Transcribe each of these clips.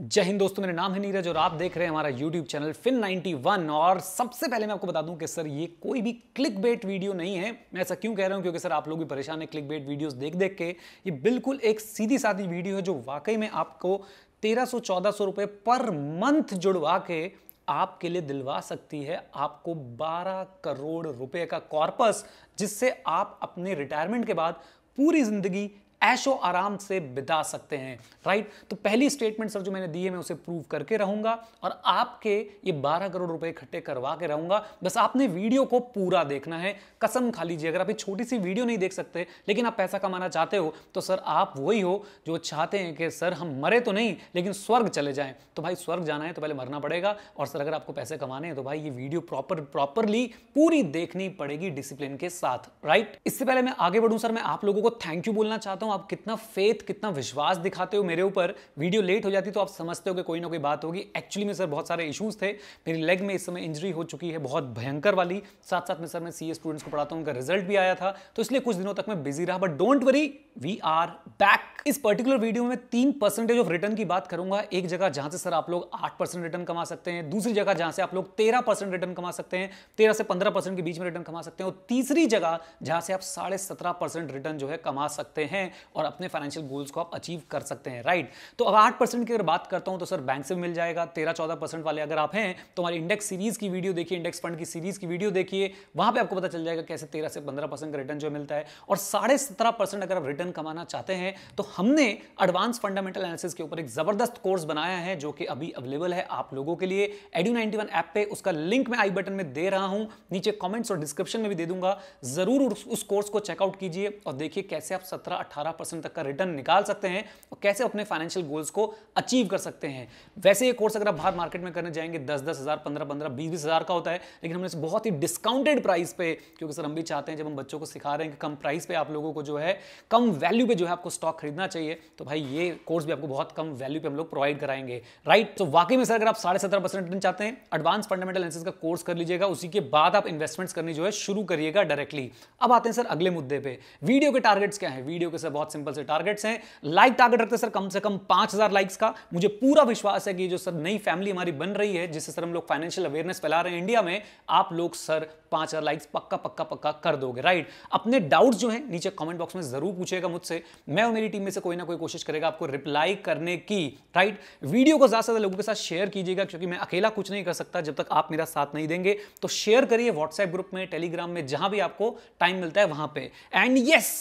जय हिंद दोस्तों मेरा नाम है नीरज और आप देख रहे हैं हमारा YouTube चैनल फिन 91 और सबसे पहले मैं आपको बता दूं कि सर ये कोई भी क्लिक बेट वीडियो नहीं है मैं ऐसा क्यों कह रहा हूं क्योंकि सर आप लोग भी परेशान हैं क्लिक बेट वीडियोज देख देख के ये बिल्कुल एक सीधी साधी वीडियो है जो वाकई में आपको तेरह सौ चौदह सौ रुपये पर मंथ जुड़वा के आपके लिए दिलवा सकती है आपको 12 करोड़ रुपए का कॉर्पस जिससे आप अपने रिटायरमेंट के बाद पूरी जिंदगी ऐशो आराम से बिता सकते हैं राइट तो पहली स्टेटमेंट सर जो मैंने दी है मैं उसे प्रूव करके रहूंगा और आपके ये 12 करोड़ रुपए इकट्ठे करवा के रहूंगा बस आपने वीडियो को पूरा देखना है कसम खा लीजिए अगर आप ये छोटी सी वीडियो नहीं देख सकते लेकिन आप पैसा कमाना चाहते हो तो सर आप वही हो जो चाहते हैं कि सर हम मरे तो नहीं लेकिन स्वर्ग चले जाए तो भाई स्वर्ग जाना है तो पहले मरना पड़ेगा और सर अगर आपको पैसे कमाने हैं तो भाई ये वीडियो प्रॉपर प्रॉपरली पूरी देखनी पड़ेगी डिसिप्लिन के साथ राइट इससे पहले मैं आगे बढ़ू सर मैं आप लोगों को थैंक यू बोलना चाहता हूं आप कितना फेथ कितना विश्वास दिखाते हो मेरे ऊपर वीडियो लेट हो जाती तो आप समझते हो कि कोई ना कोई बात होगी एक्चुअली में सर बहुत सारे इशूज़ थे मेरी लेग में इस समय इंजरी हो चुकी है बहुत भयंकर वाली साथ साथ में सर मैं सी स्टूडेंट्स को पढ़ाता हूँ उनका रिजल्ट भी आया था तो इसलिए कुछ दिनों तक मैं बिजी रहा but don't worry we are back इस पर्टिकुलर वीडियो में तीन परसेंटेज ऑफ रिटर्न की बात करूंगा एक जगह जहां से सर आप लोग आठ परसेंट रिटर्न कमा सकते हैं दूसरी जगह जहां से आप लोग तेरह परसेंट रिटर्न कमा सकते हैं तेरह से पंद्रह परसेंट के बीच में रिटर्न कमा सकते हैं और तीसरी जगह जहां से आप साढ़े सत्रह परसेंट रिटर्न जो है कमा सकते हैं और अपने फाइनेंशियल गोल्स को आप अचीव कर सकते हैं राइट तो अब आठ परसेंट की अगर बात करता हूं तो सर बैंक से मिल जाएगा तेरह चौदह परसेंट वाले अगर आप हैं तो हमारी इंडेक्स सीरीज की वीडियो देखिए इंडेक्स फंड की सीरीज की वीडियो देखिए वहां पर आपको पता चल जाएगा कैसे तेरह से पंद्रह परसेंट का रिटर्न जो मिलता है और साढ़े सत्रह परसेंट अगर आप रिटर्न कमाना चाहते हैं तो हमने एडवांस फंडामेंटल एनालिसिस के ऊपर एक जबरदस्त कोर्स बनाया है जो कि अभी अवेलेबल है आप लोगों के लिए एडू नाइनटी वन ऐप पे उसका लिंक मैं आई बटन में दे रहा हूं नीचे कमेंट्स और डिस्क्रिप्शन में भी दे दूंगा जरूर उस कोर्स को चेकआउट कीजिए और देखिए कैसे आप सत्रह अठारह परसेंट तक का रिटर्न निकाल सकते हैं और कैसे अपने फाइनेंशियल गोल्स को अचीव कर सकते हैं वैसे ये कोर्स अगर आप बाहर मार्केट में करने जाएंगे दस दस हज़ार पंद्रह पंद्रह बीस बीस हज़ार का होता है लेकिन हमने बहुत ही डिस्काउंटेड प्राइस पे क्योंकि सर हम भी चाहते हैं जब हम बच्चों को सिखा रहे हैं कि कम प्राइस पे आप लोगों को जो है कम वैल्यू पे जो है आपको स्टॉक खरीदना चाहिए तो भाई ये कोर्स भी आपको बहुत कम वैल्यू पे हम लोग प्रोवाइड कराएंगे राइट तो वाकई में सर अगर आप साढ़े सत्रह परसेंट रिटर्न चाहते हैं एडवांस फंडामेंटल एनालिसिस का कोर्स कर लीजिएगा उसी के बाद आप इन्वेस्टमेंट्स करनी जो है शुरू करिएगा डायरेक्टली अब आते हैं सर अगले मुद्दे पे वीडियो के टारगेट्स क्या है वीडियो के सर बहुत सिंपल से टारगेट्स हैं लाइक टारगेट रखते सर कम से कम पांच हजार लाइक्स का मुझे पूरा विश्वास है कि जो सर नई फैमिली हमारी बन रही है जिससे सर हम लोग फाइनेंशियल अवेयरनेस फैला रहे हैं इंडिया में आप लोग सर पांच हजार लाइक्स पक्का पक्का पक्का कर दोगे राइट अपने डाउट्स जो है नीचे कॉमेंट बॉक्स में जरूर पूछेगा मुझसे मैं और मेरी टीम में से कोई ना कोई कोशिश करेगा आपको रिप्लाई करने की राइट वीडियो को ज्यादा से ज्यादा लोगों के साथ शेयर कीजिएगा क्योंकि मैं अकेला कुछ नहीं कर सकता जब तक आप मेरा साथ नहीं देंगे तो शेयर करिए व्हाट्सएप ग्रुप में टेलीग्राम में जहां भी आपको टाइम मिलता है वहां पे एंड यस yes,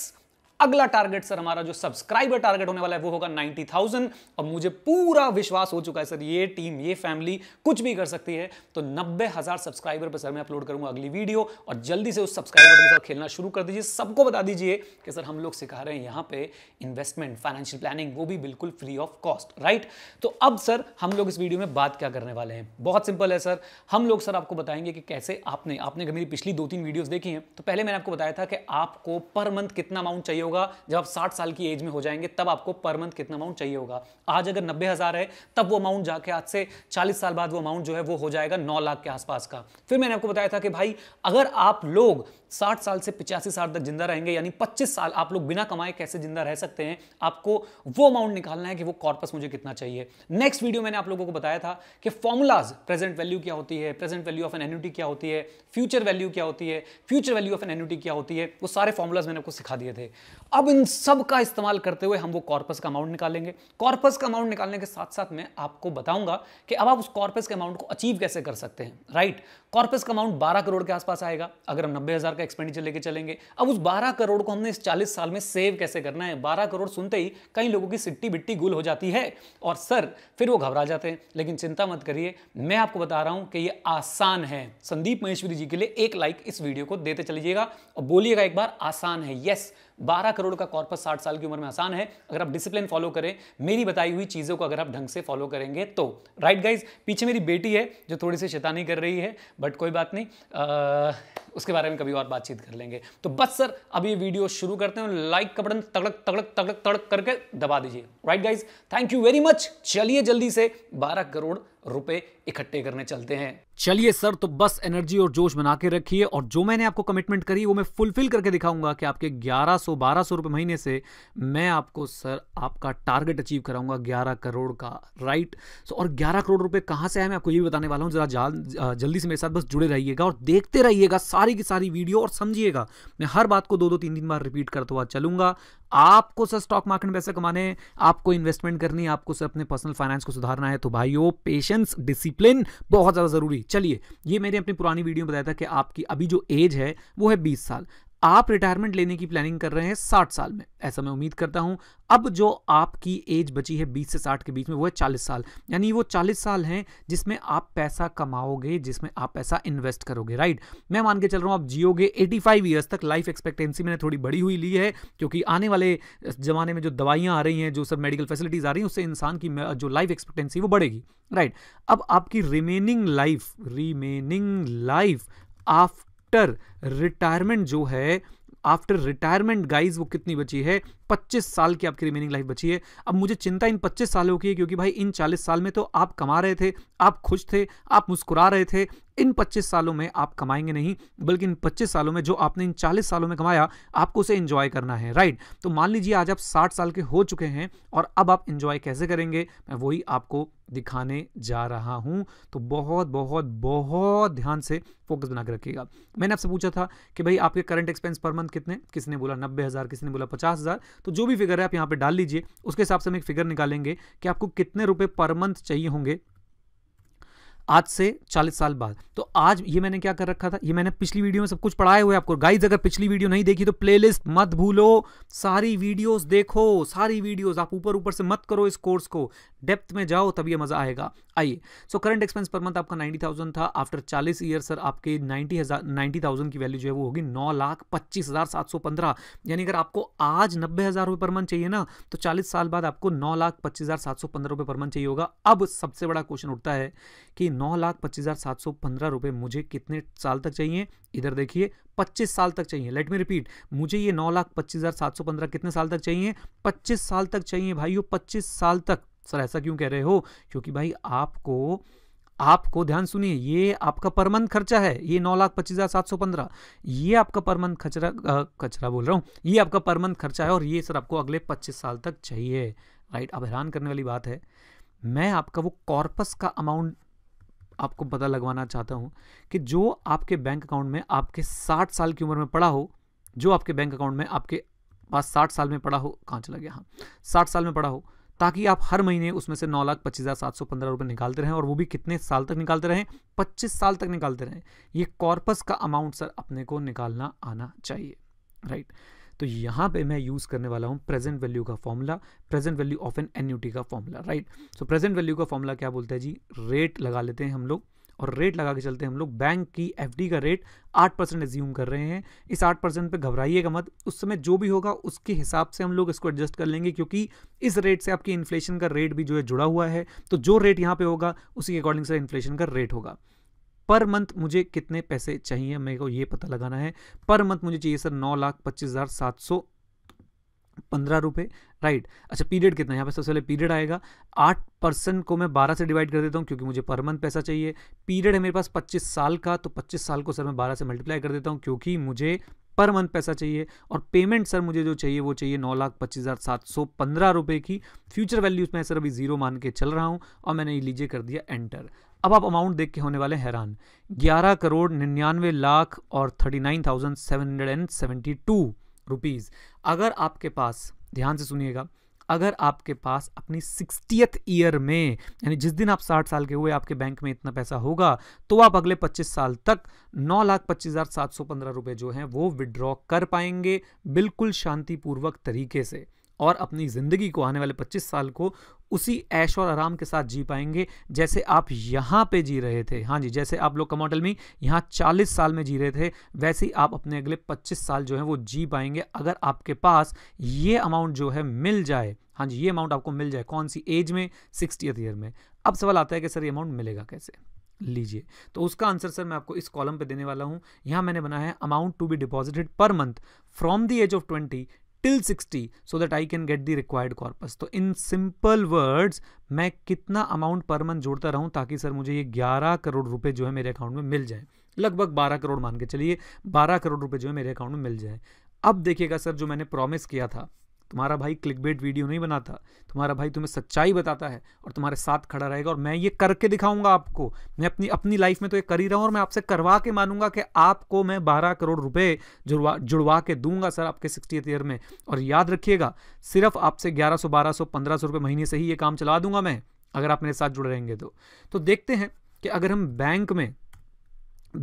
अगला टारगेट सर हमारा जो सब्सक्राइबर टारगेट होने वाला है वो होगा 90,000 और मुझे पूरा विश्वास हो चुका है सर ये टीम ये फैमिली कुछ भी कर सकती है तो नब्बे हजार सब्सक्राइबर पर सर मैं अपलोड करूंगा अगली वीडियो और जल्दी से उस सब्सक्राइबर के साथ खेलना शुरू कर दीजिए सबको बता दीजिए कि सर हम लोग सिखा रहे हैं यहां पर इन्वेस्टमेंट फाइनेंशियल प्लानिंग वो भी बिल्कुल फ्री ऑफ कॉस्ट राइट तो अब सर हम लोग इस वीडियो में बात क्या करने वाले हैं बहुत सिंपल है सर हम लोग सर आपको बताएंगे कि कैसे आपने आपने मेरी पिछली दो तीन वीडियो देखी है तो पहले मैंने आपको बताया था कि आपको पर मंथ कितना अमाउंट चाहिए होगा जब आप साठ साल की एज में हो जाएंगे तब आपको पर मंथ कितना अमाउंट चाहिए होगा आज अगर नब्बे हज़ार है तब वो अमाउंट जाके आज से चालीस साल बाद वो अमाउंट जो है वो हो जाएगा नौ लाख के आसपास का फिर मैंने आपको बताया था कि भाई अगर आप लोग साठ साल से पिचासी साल तक जिंदा रहेंगे यानी पच्चीस साल आप लोग बिना कमाए कैसे जिंदा रह सकते हैं आपको वो अमाउंट निकालना है कि वो कॉर्पस मुझे कितना चाहिए नेक्स्ट वीडियो मैंने आप लोगों को बताया था कि फॉर्मुलाज प्रेजेंट वैल्यू क्या होती है present value of an annuity क्या होती है फ्यूचर वैल्यू क्या होती है future value of an annuity क्या होती है वो सारे फॉर्मुलाज मैंने आपको सिखा दिए थे अब इन सब का इस्तेमाल करते हुए हम वो कॉर्पस का अमाउंट निकालेंगे कॉर्पस का अमाउंट निकालने के साथ साथ मैं आपको बताऊंगा कि अब आप उस कॉर्पस के अमाउंट को अचीव कैसे कर सकते हैं राइट कॉर्पस का अमाउंट बारह करोड़ के आसपास आएगा अगर हम नब्बे हजार का का एक्सपेंडिचर लेके चलेंगे अब उस 12 करोड़ को हमने इस 40 साल में सेव कैसे करना है 12 करोड़ सुनते ही कई लोगों की सिट्टी बिट्टी गुल हो जाती है और सर फिर वो घबरा जाते हैं लेकिन चिंता मत करिए मैं आपको बता रहा हूं कि ये आसान है संदीप महेश्वरी जी के लिए एक लाइक इस वीडियो को देते चलिएगा और बोलिएगा एक बार आसान है यस बारह करोड़ का कॉर्पस साठ साल की उम्र में आसान है अगर आप डिसिप्लिन फॉलो करें मेरी बताई हुई चीज़ों को अगर आप ढंग से फॉलो करेंगे तो राइट गाइज पीछे मेरी बेटी है जो थोड़ी सी शैतानी कर रही है बट कोई बात नहीं आ, उसके बारे में कभी और बातचीत कर लेंगे तो बस सर अब ये वीडियो शुरू करते हैं लाइक का बटन तड़क तड़क तड़क तड़क करके दबा दीजिए right guys thank you very much चलिए जल्दी से बारह करोड़ रुपए इकट्ठे करने चलते हैं चलिए सर तो बस एनर्जी और जोश बना के रखिए और जो मैंने आपको कमिटमेंट करी वो मैं फुलफिल करके दिखाऊंगा कि आपके 1100 1200 रुपए महीने से मैं आपको सर आपका टारगेट अचीव कराऊंगा 11 करोड़ का राइट सो और 11 करोड़ रुपए कहां से आए मैं आपको ये भी बताने वाला हूं जरा जल्दी से मेरे साथ बस जुड़े रहिएगा और देखते रहिएगा सारी की सारी वीडियो और समझिएगा मैं हर बात को दो दो तीन तीन बार रिपीट करता हुआ चलूंगा आपको सर स्टॉक मार्केट में पैसे कमाने आपको इन्वेस्टमेंट करनी आपको सर अपने पर्सनल फाइनेंस को सुधारना है तो भाइयों पेशेंस डिसिप्लिन बहुत ज़्यादा ज़रूरी चलिए ये मैंने अपनी पुरानी वीडियो में बताया था कि आपकी अभी जो एज है वो है बीस साल आप रिटायरमेंट लेने की प्लानिंग कर रहे हैं साठ साल में ऐसा मैं उम्मीद करता हूं अब जो आपकी एज बची है बीस से साठ के बीच में वो है चालीस साल यानी वो चालीस साल हैं जिसमें आप पैसा कमाओगे जिसमें आप पैसा इन्वेस्ट करोगे राइट मैं मान के चल रहा हूँ आप जियोगे एटी फाइव ईयर्स तक लाइफ एक्सपेक्टेंसी मैंने थोड़ी बड़ी हुई ली है क्योंकि आने वाले ज़माने में जो दवाइयाँ आ रही हैं जो सब मेडिकल फैसिलिटीज़ आ रही हैं उससे इंसान की जो लाइफ एक्सपेक्टेंसी वो बढ़ेगी राइट अब आपकी remaining life remaining life after after retirement जो है आफ्टर रिटायरमेंट गाइज वो कितनी बची है पच्चीस साल की आपकी रिमेनिंग लाइफ बची है अब मुझे चिंता इन पच्चीस सालों की है क्योंकि भाई इन चालीस साल में तो आप कमा रहे थे आप खुश थे आप मुस्कुरा रहे थे इन 25 सालों में आप कमाएंगे नहीं बल्कि इन 25 सालों में जो आपने इन 40 सालों में कमाया आपको उसे इन्जॉय करना है राइट तो मान लीजिए आज आप 60 साल के हो चुके हैं और अब आप इंजॉय कैसे करेंगे मैं वही आपको दिखाने जा रहा हूं तो बहुत बहुत बहुत ध्यान से फोकस बना के रखिएगा मैंने आपसे पूछा था कि भाई आपके करंट एक्सपेंस पर मंथ कितने किसने बोला नब्बे हज़ार किसने बोला पचास हज़ार तो जो भी फिगर है आप यहाँ पर डाल लीजिए उसके हिसाब से हम एक फिगर निकालेंगे कि आपको कितने रुपये पर मंथ चाहिए होंगे आज से 40 साल बाद तो आज ये मैंने क्या कर रखा था ये मैंने पिछली वीडियो में सब कुछ पढ़ाए हुए आपको गाइज अगर पिछली वीडियो नहीं देखी तो प्लेलिस्ट मत भूलो सारी वीडियोस देखो सारी वीडियोस आप ऊपर ऊपर से मत करो इस कोर्स को डेप्थ में जाओ तब ये मजा आएगा आइए so current expense per month आपका नाइन्टी थाउजेंड था आफ्टर चालीस ईयर सर आपके नाइन्टी हज़ार नाइन्टी थाउजेंड की वैल्यू जो है वो होगी नौ लाख पच्चीस हज़ार सात सौ पंद्रह यानी अगर आपको आज नब्बे हज़ार रुपये पर मंथ चाहिए ना तो चालीस साल बाद आपको नौ लाख पच्चीस हज़ार सात सौ पंद्रह रुपये पर मंथ चाहिए होगा अब सबसे बड़ा क्वेश्चन उठता है कि नौ लाख पच्चीस हज़ार सात सौ पंद्रह रुपए मुझे कितने साल तक चाहिए इधर देखिए पच्चीस साल तक चाहिए लेट मी रिपीट मुझे ये नौ लाख पच्चीस हज़ार सात सौ पंद्रह कितने साल तक चाहिए पच्चीस साल तक चाहिए भाइयों पच्चीस साल तक सर ऐसा क्यों कह रहे हो क्योंकि भाई आपको आपको ध्यान सुनिए ये आपका परमंथ खर्चा है ये नौ लाख पच्चीस हज़ार सात सौ पंद्रह ये आपका परमंथ मंथ खचरा कचरा बोल रहा हूँ ये आपका परमंथ खर्चा है और ये सर आपको अगले पच्चीस साल तक चाहिए राइट अब हैरान करने वाली बात है मैं आपका वो कॉर्पस का अमाउंट आपको पता लगवाना चाहता हूँ कि जो आपके बैंक अकाउंट में आपके साठ साल की उम्र में पड़ा हो जो आपके बैंक अकाउंट में आपके पास साठ साल में पड़ा हो कहाँ चला गया हाँ साठ साल में पड़ा हो ताकि आप हर महीने उसमें से नौ लाख पच्चीस हज़ार सात सौ पंद्रह रुपये निकालते रहें और वो भी कितने साल तक निकालते रहें पच्चीस साल तक निकालते रहें ये कॉर्पस का अमाउंट सर अपने को निकालना आना चाहिए राइट right? तो यहाँ पे मैं यूज़ करने वाला हूँ प्रेजेंट वैल्यू का formula present value of an annuity का formula right so present value का फॉर्मूला क्या बोलता है जी रेट लगा लेते हैं हम लोग और रेट लगा के चलते हैं हम लोग बैंक की एफ का रेट आठ परसेंट एज्यूम कर रहे हैं इस आठ परसेंट पर घबराइएगा मत उस समय जो भी होगा उसके हिसाब से हम लोग इसको एडजस्ट कर लेंगे क्योंकि इस रेट से आपकी इन्फ्लेशन का रेट भी जो है जुड़ा हुआ है तो जो रेट यहाँ पे होगा उसी के अकॉर्डिंग से इन्फ्लेशन का रेट होगा पर मंथ मुझे कितने पैसे चाहिए मेरे को ये पता लगाना है पर मंथ मुझे चाहिए सर नौ लाख पच्चीस हज़ार सात सौ पंद्रह रुपये राइट अच्छा पीरियड कितना है यहाँ पर सबसे पहले पीरियड आएगा आठ परसेंट को मैं बारह से डिवाइड कर देता हूँ क्योंकि मुझे पर मंथ पैसा चाहिए पीरियड है मेरे पास पच्चीस साल का तो पच्चीस साल को सर मैं बारह से मल्टीप्लाई कर देता हूँ क्योंकि मुझे पर मंथ पैसा चाहिए और पेमेंट सर मुझे जो चाहिए वो चाहिए नौ लाख पच्चीस हज़ार सात सौ पंद्रह रुपये की फ्यूचर वैल्यूज में सर अभी जीरो मान के चल रहा हूँ और मैंने ये लीजिए कर दिया एंटर अब आप अमाउंट देख के होने वाले हैरान ग्यारह करोड़ निन्यानवे लाख और 39,772 रुपीस। अगर आपके पास ध्यान से सुनिएगा अगर आपके पास अपनी सिक्सटीथ ईयर में यानी जिस दिन आप साठ साल के हुए आपके बैंक में इतना पैसा होगा तो आप अगले पच्चीस साल तक नौ लाख पच्चीस हज़ार सात सौ पंद्रह रुपये जो हैं वो विड्रॉ कर पाएंगे बिल्कुल शांतिपूर्वक तरीके से और अपनी ज़िंदगी को आने वाले 25 साल को उसी ऐश और आराम के साथ जी पाएंगे जैसे आप यहाँ पे जी रहे थे हाँ जी जैसे आप लोग कमोटल में यहाँ 40 साल में जी रहे थे वैसे ही आप अपने अगले 25 साल जो है वो जी पाएंगे अगर आपके पास ये अमाउंट जो है मिल जाए हाँ जी ये अमाउंट आपको मिल जाए कौन सी एज में सिक्सटियथ ईयर में अब सवाल आता है कि सर ये अमाउंट मिलेगा कैसे लीजिए तो उसका आंसर सर मैं आपको इस कॉलम पे देने वाला हूं यहां मैंने बनाया है amount to be deposited per month from the age of twenty till 60 so that I can get the required corpus तो इन सिंपल वर्ड्स मैं कितना अमाउंट पर मंथ जोड़ता रहूं ताकि सर मुझे ये 11 करोड़ रुपए जो है मेरे अकाउंट में मिल जाए लगभग 12 करोड़ मान के चलिए 12 करोड़ रुपए जो है मेरे अकाउंट में मिल जाए अब देखिएगा सर जो मैंने प्रॉमिस किया था तुम्हारा भाई क्लिक बेट वीडियो नहीं बनाता तुम्हारा भाई तुम्हें सच्चाई बताता है और तुम्हारे साथ खड़ा रहेगा और मैं ये करके दिखाऊंगा आपको मैं अपनी अपनी लाइफ में तो ये कर ही रहा हूँ और मैं आपसे करवा के मानूंगा कि आपको मैं बारह करोड़ रुपये जुड़वा जुड़वा के दूंगा सर आपके सिक्सटी ईयर में और याद रखिएगा सिर्फ आपसे ग्यारह सौ बारह सौ पंद्रह सौ रुपये महीने से ही ये काम चला दूंगा मैं अगर आप मेरे साथ जुड़ रहेंगे तो तो देखते हैं कि अगर हम बैंक में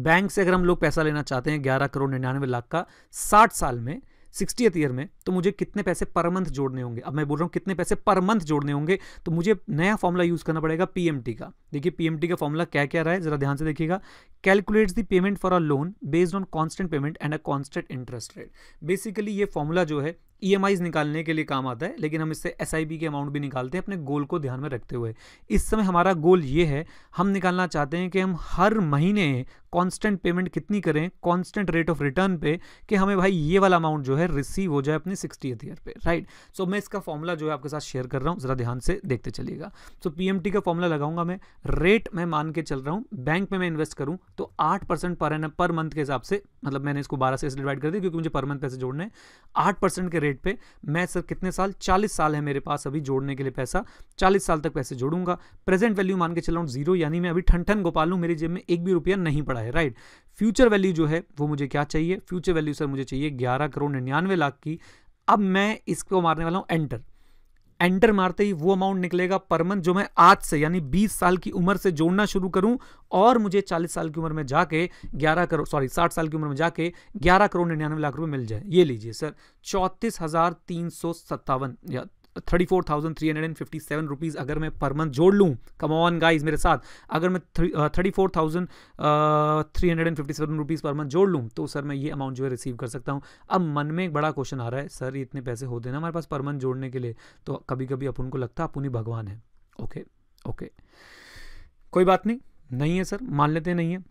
बैंक से अगर हम लोग पैसा लेना चाहते हैं ग्यारह करोड़ निन्यानवे लाख का साठ साल में सिक्सटी ईयर में तो मुझे कितने पैसे पर मंथ जोड़ने होंगे अब मैं बोल रहा हूँ कितने पैसे पर मंथ जोड़ने होंगे तो मुझे नया फॉर्मूला यूज़ करना पड़ेगा पीएमटी का देखिए पीएमटी का फॉर्मूला क्या क्या रहा है ज़रा ध्यान से देखिएगा calculates the payment for a loan based on constant payment and a constant interest rate basically ये फॉर्मूला जो है ई e निकालने के लिए काम आता है लेकिन हम इससे एस के अमाउंट भी निकालते हैं अपने गोल को ध्यान में रखते हुए इस समय हमारा गोल ये है हम निकालना चाहते हैं कि हम हर महीने कांस्टेंट पेमेंट कितनी करें कांस्टेंट रेट ऑफ रिटर्न पे कि हमें भाई ये वाला अमाउंट जो है रिसीव हो जाए अपने सिक्सटी ईयर पे राइट सो मैं इसका फॉर्मूला जो है आपके साथ शेयर कर रहा हूँ ज़रा ध्यान से देखते चलिएगा सो एम टी का फॉर्मूला लगाऊंगा मैं रेट मैं मान के चल रहा हूँ बैंक में मैं इन्वेस्ट करूँ तो आठ परसेंट पर पर मंथ के हिसाब से मतलब मैंने इसको बारह से डिवाइड कर दिया क्योंकि मुझे पर मंथ पैसे जोड़ने आठ परसेंट के रेट रेट पे मैं सर कितने साल 40 साल है मेरे पास अभी जोड़ने के लिए पैसा 40 साल तक पैसे जोड़ूंगा प्रेजेंट वैल्यू मान के चला हूँ जीरो यानी मैं अभी ठन ठन गोपाल हूँ मेरी जेब में एक भी रुपया नहीं पड़ा है राइट फ्यूचर वैल्यू जो है वो मुझे क्या चाहिए फ्यूचर वैल्यू सर मुझे चाहिए ग्यारह करोड़ निन्यानवे लाख की अब मैं इसको मारने वाला हूँ एंटर एंटर मारते ही वो अमाउंट निकलेगा पर मंथ जो मैं आज से यानी 20 साल की उम्र से जोड़ना शुरू करूं और मुझे 40 साल की उम्र में जाके 11 करोड़ सॉरी 60 साल की उम्र में जाके 11 करोड़ निन्यानवे लाख रुपए मिल जाए ये लीजिए सर चौंतीस या thirty four thousand three hundred and fifty seven rupees अगर मैं पर मंथ जोड़ लूँ कम ऑन गाइज मेरे साथ अगर मैं thirty four thousand three hundred and fifty seven rupees per month जोड़ लूँ तो सर मैं ये अमाउंट जो है रिसीव कर सकता हूँ अब मन में एक बड़ा क्वेश्चन आ रहा है सर इतने पैसे होते ना हमारे पास पर मंथ जोड़ने के लिए तो कभी कभी अपन को लगता है अपन ही भगवान है ओके ओके कोई बात नहीं नहीं है सर मान लेते नहीं है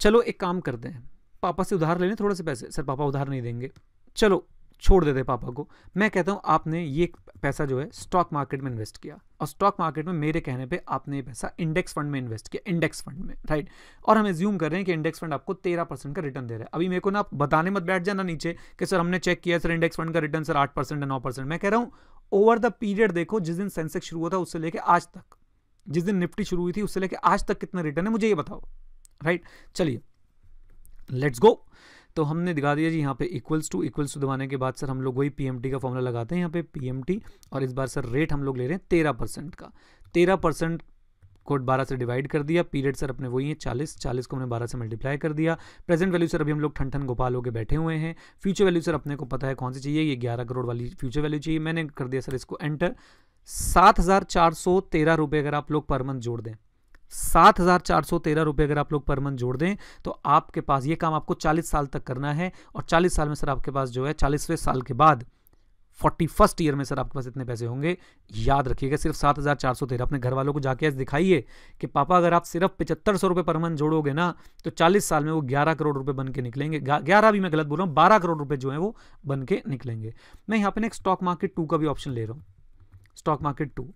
चलो एक काम करते हैं पापा से उधार ले लें थोड़े से पैसे सर पापा उधार नहीं देंगे चलो छोड़ देते पापा को मैं कहता हूँ आपने ये पैसा जो है स्टॉक मार्केट में इन्वेस्ट किया और स्टॉक मार्केट में मेरे कहने पे आपने ये पैसा इंडेक्स फंड में इन्वेस्ट किया इंडेक्स फंड में राइट और हम एज्यूम कर रहे हैं कि इंडेक्स फंड आपको तेरह परसेंट का रिटर्न दे रहा है अभी मेरे को ना आप बताने मत बैठ जाना नीचे कि सर हमने चेक किया सर इंडेक्स फंड का रिटर्न सर आठ परसेंट नौ परसेंट मैं कह रहा हूँ ओवर द पीरियड देखो जिस दिन सेंसेक्स शुरू हुआ था उससे लेकर आज तक जिस दिन निफ्टी शुरू हुई थी उससे लेकर आज तक कितना रिटर्न है मुझे ये बताओ राइट चलिए लेट्स गो तो हमने दिखा दिया जी यहाँ पे इक्वल्स टू इक्वल्स टू दबाने के बाद सर हम लोग वही पीएमटी का फॉर्मूला लगाते हैं यहाँ पे पीएमटी और इस बार सर रेट हम लोग ले रहे हैं तेरह परसेंट का तेरह परसेंट को बारह से डिवाइड कर दिया पीरियड सर अपने वही है चालीस चालीस को हमने बारह से मल्टीप्लाई कर दिया प्रेजेंट वैल्यू सर अभी हम लोग ठन ठन गोपाल होकर बैठे हुए हैं फ्यूचर वैल्यू सर अपने को पता है कौन सी चाहिए ये ग्यारह करोड़ वाली फ्यूचर वैल्यू चाहिए मैंने कर दिया सर इसको एंटर सात हज़ार चार सौ तेरह रुपये अगर आप लोग पर मंथ जोड़ दें सात हज़ार चार सौ तेरह रुपये अगर आप लोग पर मंथ जोड़ दें तो आपके पास ये काम आपको चालीस साल तक करना है और चालीस साल में सर आपके पास जो है चालीसवें साल के बाद फोर्टी फर्स्ट ईयर में सर आपके पास इतने पैसे होंगे याद रखिएगा सिर्फ सात हज़ार चार सौ तेरह अपने घर वालों को जाके आज दिखाइए कि पापा अगर आप सिर्फ पचहत्तर सौ रुपये पर मंथ जोड़ोगे ना तो चालीस साल में वो ग्यारह करोड़ रुपये बन के निकलेंगे ग्यारह भी मैं गलत बोल रहा हूँ बारह करोड़ रुपये जो है वो बन के निकलेंगे मैं यहाँ पे नेक्स्ट स्टॉक मार्केट टू का भी ऑप्शन ले रहा हूँ स्टॉक मार्केट टू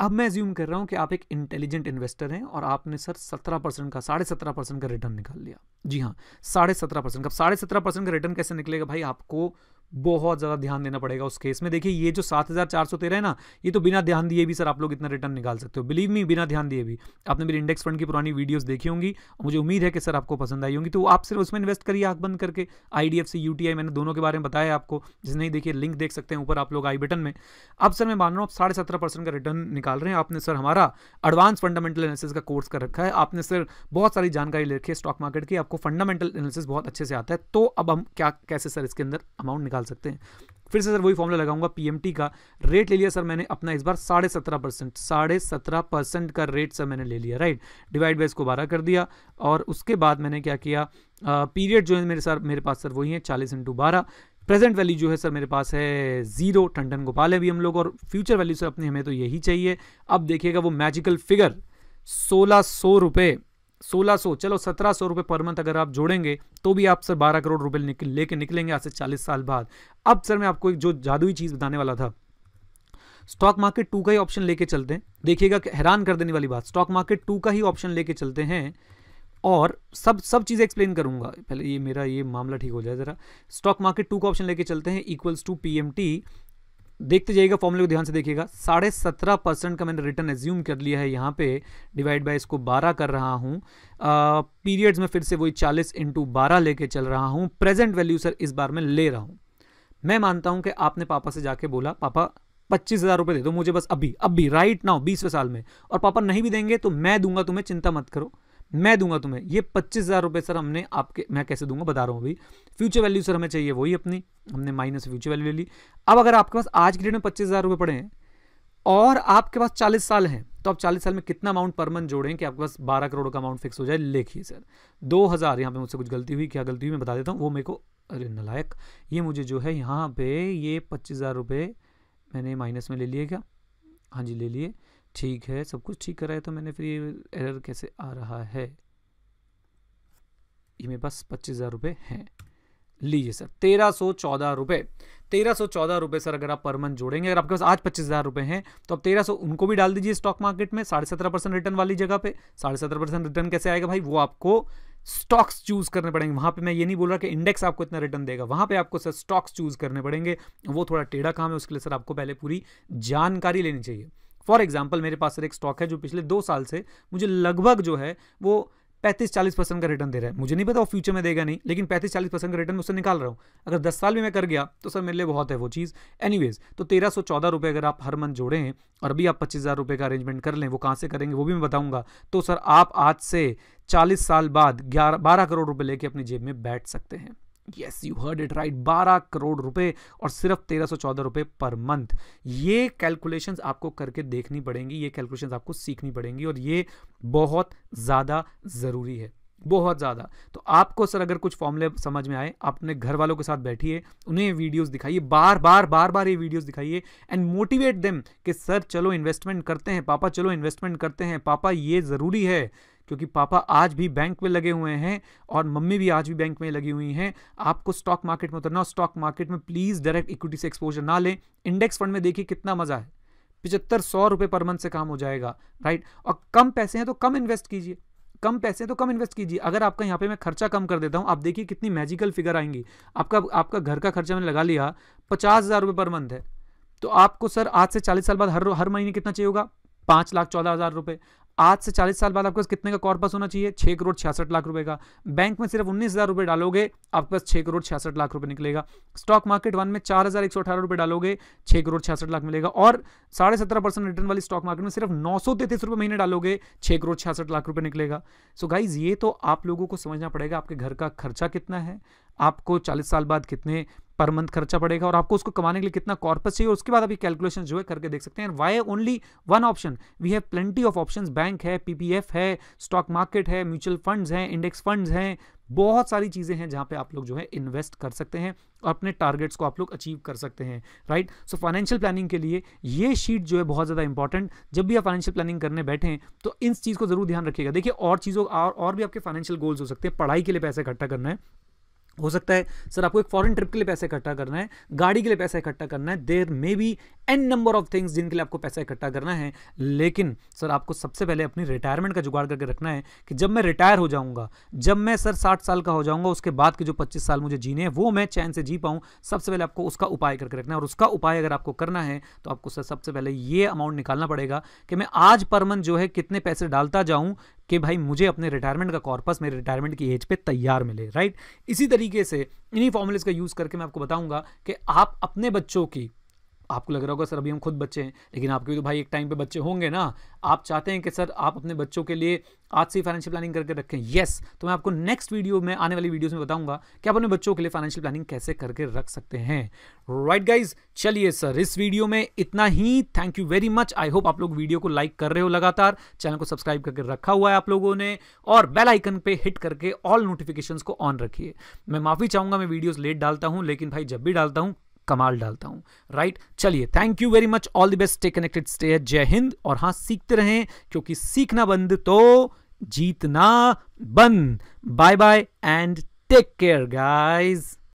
अब मैं ज्यूम कर रहा हूं कि आप एक इंटेलिजेंट इन्वेस्टर हैं और आपने सर सत्रह परसेंट का साढ़े सत्रह परसेंट का रिटर्न निकाल लिया जी हाँ साढ़े सत्रह परसेंट का साढ़े सत्रह परसेंट का रिटर्न कैसे निकलेगा भाई आपको बहुत ज़्यादा ध्यान देना पड़ेगा उस केस में देखिए ये जो सात हज़ार चार सौ तेरह है ना ये तो बिना ध्यान दिए भी सर आप लोग इतना रिटर्न निकाल सकते हो बिलीव मी बिना ध्यान दिए भी आपने मेरी इंडेक्स फंड की पुरानी वीडियोस देखी होंगी और मुझे उम्मीद है कि सर आपको पसंद आई होंगी तो आप सिर्फ उसमें इन्वेस्ट करिए आँख बंद करके आई यूटीआई मैंने दोनों के बारे में बताया आपको जिसने ही देखिए लिंक देख सकते हैं ऊपर आप लोग आई बटन में अब सर मैं मान रहा हूँ आप साढ़े सत्रह परसेंट का रिटर्न निकाल रहे हैं आपने सर हमारा एडवांस फंडामेंटल एनालिसिस का कोर्स कर रखा है आपने सर बहुत सारी जानकारी ले रखी है स्टॉक मार्केट की आपको फंडामेंटल एनालिसिस बहुत अच्छे से आता है तो अब हम क्या कैसे सर इसके अंदर अमाउंट निकाल निकाल सकते हैं फिर से सर वही फॉर्मला लगाऊंगा पीएमटी का रेट ले लिया सर मैंने अपना इस बार साढ़े सत्रह परसेंट साढ़े सत्रह परसेंट का रेट सर मैंने ले लिया राइट डिवाइड बाई इसको बारह कर दिया और उसके बाद मैंने क्या किया पीरियड जो है मेरे सर मेरे पास सर वही है चालीस इंटू बारह प्रेजेंट वैल्यू जो है सर मेरे पास है जीरो टंडन गोपाल है भी हम लोग और फ्यूचर वैल्यू सर अपने हमें तो यही चाहिए अब देखिएगा वो मैजिकल फिगर सोलह सौ रुपये सोलह सौ चलो सत्रह सौ रुपये पर मंथ अगर आप जोड़ेंगे तो भी आप सर बारह करोड़ रुपए निकल लेके निकलेंगे आज से चालीस साल बाद अब सर मैं आपको एक जो जादुई चीज़ बताने वाला था स्टॉक मार्केट टू का ही ऑप्शन लेके चलते हैं देखिएगा हैरान कर देने वाली बात स्टॉक मार्केट टू का ही ऑप्शन लेके चलते हैं और सब सब चीज़ें एक्सप्लेन करूंगा पहले ये मेरा ये मामला ठीक हो जाए ज़रा स्टॉक मार्केट टू का ऑप्शन लेके चलते हैं इक्वल्स टू पी देखते जाइएगा फॉर्मूले को ध्यान से देखिएगा साढ़े सत्रह परसेंट का मैंने रिटर्न एज्यूम कर लिया है यहाँ पे डिवाइड बाय इसको बारह कर रहा हूँ पीरियड्स में फिर से वही चालीस इंटू बारह लेके चल रहा हूँ प्रेजेंट वैल्यू सर इस बार मैं ले रहा हूँ मैं मानता हूँ कि आपने पापा से जाके बोला पापा पच्चीस हज़ार रुपये दे दो मुझे बस अभी अभी राइट नाउ बीसवें साल में और पापा नहीं भी देंगे तो मैं दूंगा तुम्हें चिंता मत करो मैं दूंगा तुम्हें ये पच्चीस हज़ार रुपये सर हमने आपके मैं कैसे दूंगा बता रहा हूँ अभी फ्यूचर वैल्यू सर हमें चाहिए वही अपनी हमने माइनस फ्यूचर वैल्यू ले ली अब अगर आपके पास आज की डेट में पच्चीस हज़ार रुपये पड़े हैं और आपके पास चालीस साल हैं तो आप चालीस साल में कितना अमाउंट पर मंथ जोड़ें कि आपके पास बारह करोड़ का अमाउंट फिक्स हो जाए लिखिए सर दो हज़ार यहाँ पर मुझसे कुछ गलती हुई क्या गलती हुई मैं बता देता हूँ वो मेरे को अरे नलायक ये मुझे जो है यहाँ पे ये पच्चीस हज़ार रुपये मैंने माइनस में ले लिए क्या हाँ जी ले लिए ठीक है सब कुछ ठीक कराया तो मैंने फिर ये एरर कैसे आ रहा है ये मेरे पास पच्चीस हज़ार रुपये हैं लीजिए सर तेरह सौ चौदह रुपये तेरह सौ चौदह रुपये सर अगर आप पर मंथ जोड़ेंगे अगर आपके पास आज पच्चीस हज़ार रुपये हैं तो आप तेरह सौ उनको भी डाल दीजिए स्टॉक मार्केट में साढ़े सत्रह परसेंट रिटर्न वाली जगह पे साढ़े सत्रह परसेंट रिटर्न कैसे आएगा भाई वो आपको स्टॉक्स चूज करने पड़ेंगे वहां पे मैं ये नहीं बोल रहा कि इंडेक्स आपको इतना रिटर्न देगा वहां पे आपको सर स्टॉक्स चूज करने पड़ेंगे वो थोड़ा टेढ़ा काम है उसके लिए सर आपको पहले पूरी जानकारी लेनी चाहिए फॉर एग्जाम्पल मेरे पास सर एक स्टॉक है जो पिछले दो साल से मुझे लगभग जो है वो 35 चालीस परसेंट का रिटर्न दे रहा है मुझे नहीं पता वो फ्यूचर में देगा नहीं लेकिन पैंतीस चालीस परसेंट का रिटर्न उससे निकाल रहा हूँ अगर दस साल भी मैं कर गया तो सर मेरे लिए बहुत है वो चीज़ एनीवेज तो तेरह सौ चौदह रुपये अगर आप हर मंथ जोड़े हैं और अभी आप पच्चीस हज़ार रुपये का अरेंजमेंट कर लें वो कहाँ से करेंगे वो भी मैं बताऊँगा तो सर आप आज से चालीस साल बाद ग्यारह बारह करोड़ रुपये लेके अपनी जेब में बैठ सकते हैं yes you heard it right 12 crore रुपए और सिर्फ तेरह सौ चौदह पर मंथ ये कैलकुलेशन आपको करके देखनी पड़ेंगी ये कैलकुलेशन आपको सीखनी पड़ेंगी और ये बहुत ज़्यादा ज़रूरी है बहुत ज़्यादा तो आपको सर अगर कुछ फॉर्मूले समझ में आए अपने घर वालों के साथ बैठिए उन्हें वीडियोस दिखाइए बार बार बार बार ये वीडियोस दिखाइए एंड मोटिवेट देम कि सर चलो इन्वेस्टमेंट करते हैं पापा चलो इन्वेस्टमेंट करते हैं पापा ये ज़रूरी है क्योंकि पापा आज भी बैंक में लगे हुए हैं और मम्मी भी आज भी बैंक में लगी हुई हैं आपको स्टॉक मार्केट में उतरना स्टॉक मार्केट में प्लीज़ डायरेक्ट इक्विटी से एक्सपोजर ना लें इंडेक्स फंड में देखिए कितना मज़ा है पिचहत्तर सौ रुपये पर मंथ से काम हो जाएगा राइट और कम पैसे हैं तो कम इन्वेस्ट कीजिए कम पैसे तो कम इन्वेस्ट कीजिए अगर आपका यहाँ पे मैं खर्चा कम कर देता हूँ आप देखिए कितनी मैजिकल फिगर आएंगी आपका आपका घर का खर्चा मैंने लगा लिया पचास हज़ार रुपये पर मंथ है तो आपको सर आज से चालीस साल बाद हर हर महीने कितना चाहिए होगा पाँच लाख चौदह हज़ार रुपये आज से चालीस साल बाद आपके पास कितने का कॉर्पस होना चाहिए छः करोड़ छियासठ लाख रुपए का बैंक में सिर्फ उन्नीस हज़ार रुपये डालोगे आपके पास छः करोड़ छियासठ लाख रुपए निकलेगा स्टॉक मार्केट वन में चार हज़ार एक सौ अठारह रुपये डालोगे छः करोड़ छियासठ लाख मिलेगा और साढ़े सत्रह परसेंट रिटर्न वाली स्टॉक मार्केट में सिर्फ नौ सौ तैतीस रुपये महीने डालोगे छः करोड़ छियासठ लाख रुपये निकलेगा सो गाइज ये तो आप लोगों को समझना पड़ेगा आपके घर का खर्चा कितना है आपको चालीस साल बाद कितने पर मंथ खर्चा पड़ेगा और आपको उसको कमाने के लिए कितना कॉर्पस चाहिए और उसके बाद अभी कैलकुलेशन जो है करके देख सकते हैं why only one option we have plenty of option bank है पीपीएफ है स्टॉक मार्केट है म्यूचुअल फंड्स हैं इंडेक्स फंड्स हैं बहुत सारी चीज़ें हैं जहाँ पे आप लोग जो है इन्वेस्ट कर सकते हैं और अपने टारगेट्स को आप लोग अचीव कर सकते हैं राइट सो फाइनेंशियल प्लानिंग के लिए ये शीट जो है बहुत ज़्यादा इंपॉर्टेंट जब भी आप फाइनेंशियल प्लानिंग करने हैं तो इस चीज़ को ज़रूर ध्यान रखिएगा देखिए और चीज़ों और, और भी आपके फाइनेंशियल गोल्स हो सकते हैं पढ़ाई के लिए पैसे इकट्ठा करना है हो सकता है सर आपको एक फॉरेन ट्रिप के लिए पैसे इकट्ठा करना है गाड़ी के लिए पैसा इकट्ठा करना है there may be n number of things जिनके लिए आपको पैसा इकट्ठा करना है लेकिन सर आपको सबसे पहले अपनी रिटायरमेंट का जुगाड़ करके रखना है कि जब मैं रिटायर हो जाऊंगा जब मैं सर साठ साल का हो जाऊंगा उसके बाद के जो पच्चीस साल मुझे जीने हैं वो मैं चैन से जी पाऊँ सबसे पहले आपको उसका उपाय करके रखना है और उसका उपाय अगर आपको करना है तो आपको सर सबसे पहले ये अमाउंट निकालना पड़ेगा कि मैं आज पर मंथ जो है कितने पैसे डालता जाऊँ कि भाई मुझे अपने रिटायरमेंट का कॉर्पस मेरे रिटायरमेंट की एज पे तैयार मिले राइट इसी तरीके से इन्हीं फॉर्मुलेस का यूज़ करके मैं आपको बताऊंगा कि आप अपने बच्चों की आपको लग रहा होगा सर अभी हम खुद बच्चे हैं लेकिन आपके भी तो भाई एक टाइम पे बच्चे होंगे ना आप चाहते हैं कि सर आप अपने बच्चों के लिए आज से फाइनेंशियल प्लानिंग करके रखें यस तो मैं आपको नेक्स्ट वीडियो में आने वाली वीडियोस में बताऊंगा कि आप अपने बच्चों के लिए फाइनेंशियल प्लानिंग कैसे करके रख सकते हैं राइट गाइज चलिए सर इस वीडियो में इतना ही thank you very much I hope आप लोग वीडियो को लाइक कर रहे हो लगातार चैनल को सब्सक्राइब करके रखा हुआ है आप लोगों ने और बेल आइकन पे हिट करके ऑल नोटिफिकेशन को ऑन रखिए मैं माफ़ी चाहूंगा मैं वीडियोज लेट डालता हूँ लेकिन भाई जब भी डालता हूँ कमाल डालता हूं राइट चलिए thank you very much all the best stay connected stay जय हिंद और हां सीखते रहें क्योंकि सीखना बंद तो जीतना बंद bye bye and take care guys